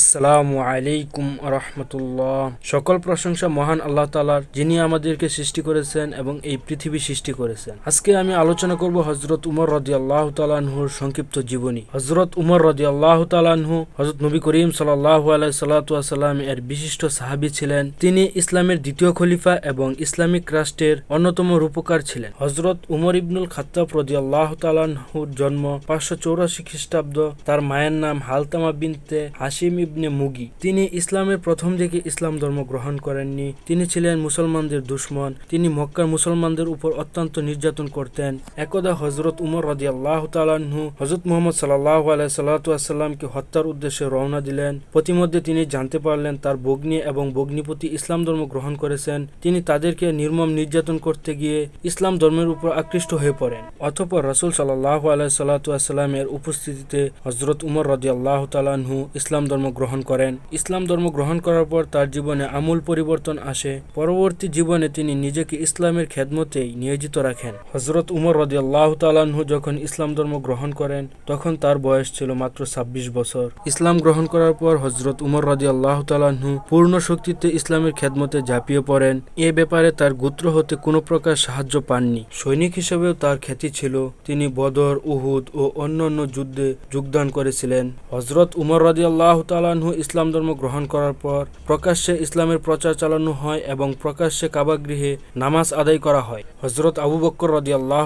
আসসালামু আলাইকুম রহমতুল্লাহ সকল প্রশংসা মহান আল্লাহ তালার যিনি আমাদেরকে সৃষ্টি করেছেন এবং এই পৃথিবী সৃষ্টি করেছেন আজকে আমি আলোচনা করব হজরত উমর রদি আল্লাহ তালাহুর সংক্ষিপ্ত জীবনী হজরত উমর রদি আল্লাহ তালাহু হজরত নবী করিম সাল্লাহ আলাই সাল্লাতাম এর বিশিষ্ট সাহাবি ছিলেন তিনি ইসলামের দ্বিতীয় খলিফা এবং ইসলামিক রাষ্ট্রের অন্যতম রূপকার ছিলেন হজরত উমর ইবনুল খাত্তাব রদি আল্লাহ তালাহুর জন্ম পাঁচশো চৌরাশি খ্রিস্টাব্দ তার মায়ের নাম হালতামা বিনতে হাসিম ইবনে মুগি তিনি ইসলামের প্রথম দিকে ইসলাম ধর্ম গ্রহণ করেননি তিনি ছিলেন মুসলমানদের দুশ্মন তিনি মক্কার মুসলমানদের উপর অত্যন্ত নির্যাতন করতেন একদা হজরত উমর রাজি আল্লাহ তালু হজরত মোহাম্মদ সাল্লাহ আলাই সাল্লাতামকে হত্যার উদ্দেশ্যে রওনা দিলেন প্রতিমধ্যে তিনি জানতে পারলেন তার বগ্নি এবং বগ্নিপতি ইসলাম ধর্ম গ্রহণ করেছেন তিনি তাদেরকে নির্মম নির্যাতন করতে গিয়ে ইসলাম ধর্মের উপর আকৃষ্ট হয়ে পড়েন অথপর রসুল সাল্লাহ আলাই সাল্লাতামের উপস্থিতিতে হজরত উমর রদি আল্লাহ তালাহু ইসলাম ধর্ম গ্রহণ করেন ইসলাম ধর্ম গ্রহণ করার পর তার জীবনে আমূল পরিবর্তন আসে পরবর্তী জীবনে তিনি নিজেকে ইসলামের খেদমতেই নিয়োজিত রাখেন হজরত উমর রদি আল্লাহ তালাহু যখন ইসলাম ধর্ম গ্রহণ করেন তখন তার বয়স ছিল মাত্র ২৬ বছর ইসলাম গ্রহণ করার পর হজরত উমর রদি আল্লাহ তালাহু পূর্ণ শক্তিতে ইসলামের খেদমতে ঝাঁপিয়ে পড়েন এ ব্যাপারে তার গোত্র হতে কোনো প্রকার সাহায্য পাননি সৈনিক হিসেবেও তার খ্যাতি ছিল তিনি বদর উহুদ ও অন্যান্য যুদ্ধে যোগদান করেছিলেন হজরত উমর রদি আল্লাহ তালাহু ইসলাম ধর্ম গ্রহণ করার পর প্রকাশ্যে ইসলামের প্রচার চালানো হয় এবং প্রকাশ্যে কাবাগৃহে নামাজ আদায় করা হয় হজরত আবু বক্কর রদি আল্লাহ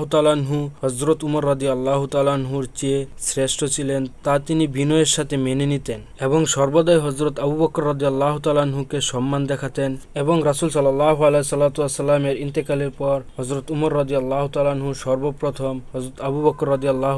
হজরত উমর রদি আল্লাহ তালাহুর চেয়ে শ্রেষ্ঠ ছিলেন তা তিনি বিনয়ের সাথে মেনে নিতেন এবং সর্বদাই হজরত আবু বক্কর রদি আল্লাহ তালাহুকে সম্মান দেখাতেন এবং রাসুল সাল্লাহ আল্লাহ সাল্লাতামের ইন্তেকালের পর হজরত উমর রদি আল্লাহ তালাহু সর্বপ্রথম হজরত আবু বক্কর রদি আল্লাহ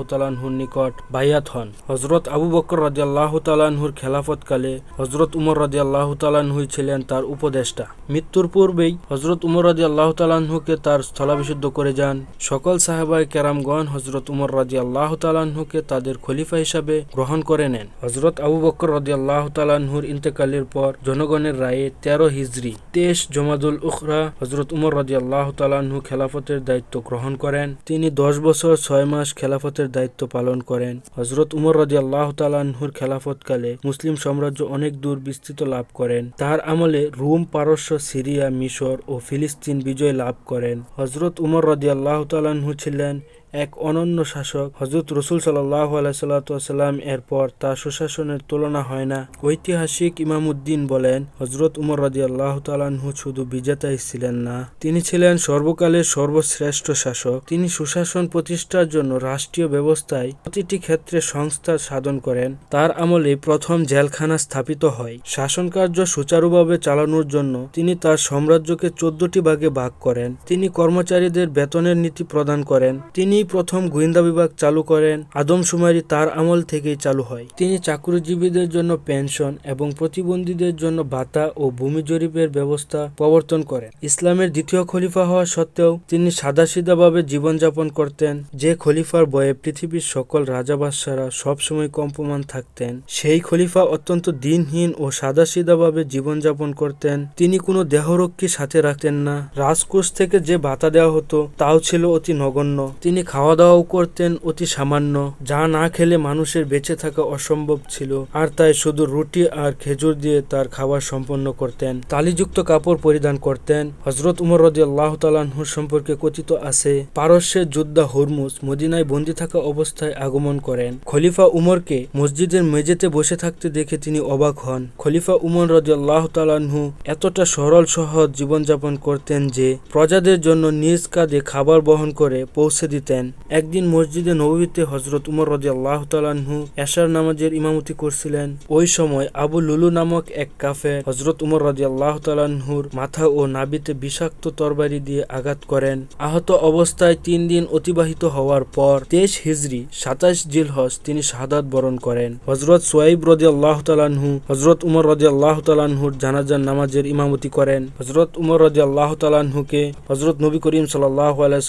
নিকট বায়াত হন হজরত আবু বক্কর রদি আল্লাহ তালাহুর খিলাফতকালে হজরত উমর রাজি আল্লাহ তালাহুই ছিলেন তার উপদেষ্টা মৃত্যুর পূর্বেই হজরত উমর রাজি আল্লাহ তালাহুকে তার স্থলাভিশুদ্ধ করে যান সকল সাহেবাই কেরামগণ হজরত উমর রাজি আল্লাহ তালাহুকে তাদের খলিফা হিসাবে গ্রহণ করে নেন হজরত আবু বকর রাজি আল্লাহ তালাহুর ইন্তেকালের পর জনগণের রায়ে তেরো হিজরি তেইশ জমাদুল উখরা হজরত উমর রাজি আল্লাহ তালাহু খেলাফতের দায়িত্ব গ্রহণ করেন তিনি দশ বছর ছয় মাস খেলাফতের দায়িত্ব পালন করেন হজরত উমর রাজি আল্লাহ তালাহুর খেলাফতকালে মুসলিম মুসলিম সাম্রাজ্য অনেক দূর বিস্তৃত লাভ করেন তার আমলে রুম পারস্য সিরিয়া মিশর ও ফিলিস্তিন বিজয় লাভ করেন হজরত উমর রদিয়াল্লাহ তালাহু ছিলেন এক অনন্য শাসক হজরত রসুল সাল্লাহ আলাইসাল্লাম এরপর তার সুশাসনের তুলনা হয় না ঐতিহাসিক ইমাম উদ্দিন বলেন হজরত উমর রাজি আল্লাহ তালাহু শুধু বিজেতাই ছিলেন না তিনি ছিলেন সর্বকালের সর্বশ্রেষ্ঠ শাসক তিনি সুশাসন প্রতিষ্ঠার জন্য রাষ্ট্রীয় ব্যবস্থায় প্রতিটি ক্ষেত্রে সংস্থা সাধন করেন তার আমলে প্রথম জেলখানা স্থাপিত হয় শাসন কার্য সুচারুভাবে চালানোর জন্য তিনি তার সাম্রাজ্যকে চোদ্দটি ভাগে ভাগ করেন তিনি কর্মচারীদের বেতনের নীতি প্রদান করেন তিনি প্রথম গোয়েন্দা বিভাগ চালু করেন আদমশুমারি তার আমল থেকেই চালু হয় তিনি চাকরিজীবীদের জন্য পেনশন এবং প্রতিবন্ধীদের জন্য ভাতা ও ভূমি জরিপের ব্যবস্থা প্রবর্তন করেন ইসলামের দ্বিতীয় খলিফা হওয়া সত্ত্বেও তিনি সাদাসিধাভাবে জীবনযাপন করতেন যে খলিফার বয়ে পৃথিবীর সকল রাজাবাদশারা সবসময় কম্পমান থাকতেন সেই খলিফা অত্যন্ত দিনহীন ও সাদাসিধাভাবে জীবনযাপন করতেন তিনি কোনো দেহরক্ষী সাথে রাখতেন না রাজকোষ থেকে যে ভাতা দেওয়া হতো তাও ছিল অতি নগণ্য তিনি খাওয়া দাওয়াও করতেন অতি সামান্য যা না খেলে মানুষের বেঁচে থাকা অসম্ভব ছিল আর তাই শুধু রুটি আর খেজুর দিয়ে তার খাবার সম্পন্ন করতেন তালিযুক্ত কাপড় পরিধান করতেন হজরত উমর রদি আল্লাহ তালাহুর সম্পর্কে কথিত আছে পারস্যের যোদ্ধা হরমুজ মদিনায় বন্দি থাকা অবস্থায় আগমন করেন খলিফা উমরকে মসজিদের মেঝেতে বসে থাকতে দেখে তিনি অবাক হন খলিফা উমর রদি আল্লাহ তালাহু এতটা সরল সহজ জীবনযাপন করতেন যে প্রজাদের জন্য নিজ কাঁধে খাবার বহন করে পৌঁছে দিতেন বলেন একদিন মসজিদে নবীতে হজরত উমর রাজি আল্লাহ তালাহু এশার নামাজের ইমামতি করছিলেন ওই সময় আবু লুলু নামক এক কাফে হজরত উমর রাজি আল্লাহ তালাহুর মাথা ও নাবিতে বিষাক্ত তরবারি দিয়ে আঘাত করেন আহত অবস্থায় তিন দিন অতিবাহিত হওয়ার পর তেইশ হিজড়ি সাতাশ জিলহজ তিনি শাহাদ বরণ করেন হজরত সোয়াইব রাজি আল্লাহ তালাহু হজরত উমর রাজি আল্লাহ তালাহুর জানাজান নামাজের ইমামতি করেন হজরত উমর রাজি আল্লাহ তালাহুকে হজরত নবী করিম সাল্লাহ আলাই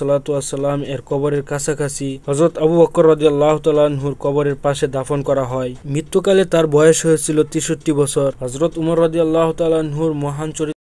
সাল্লাম এর কবরে কবরের কাছাকাছি হজরত আবু বকর রাজি আল্লাহ তালাহুর কবরের পাশে দাফন করা হয় মৃত্যুকালে তার বয়স হয়েছিল তেষট্টি বছর হজরত উমর রাজি আল্লাহ তালাহুর মহান চরিত্র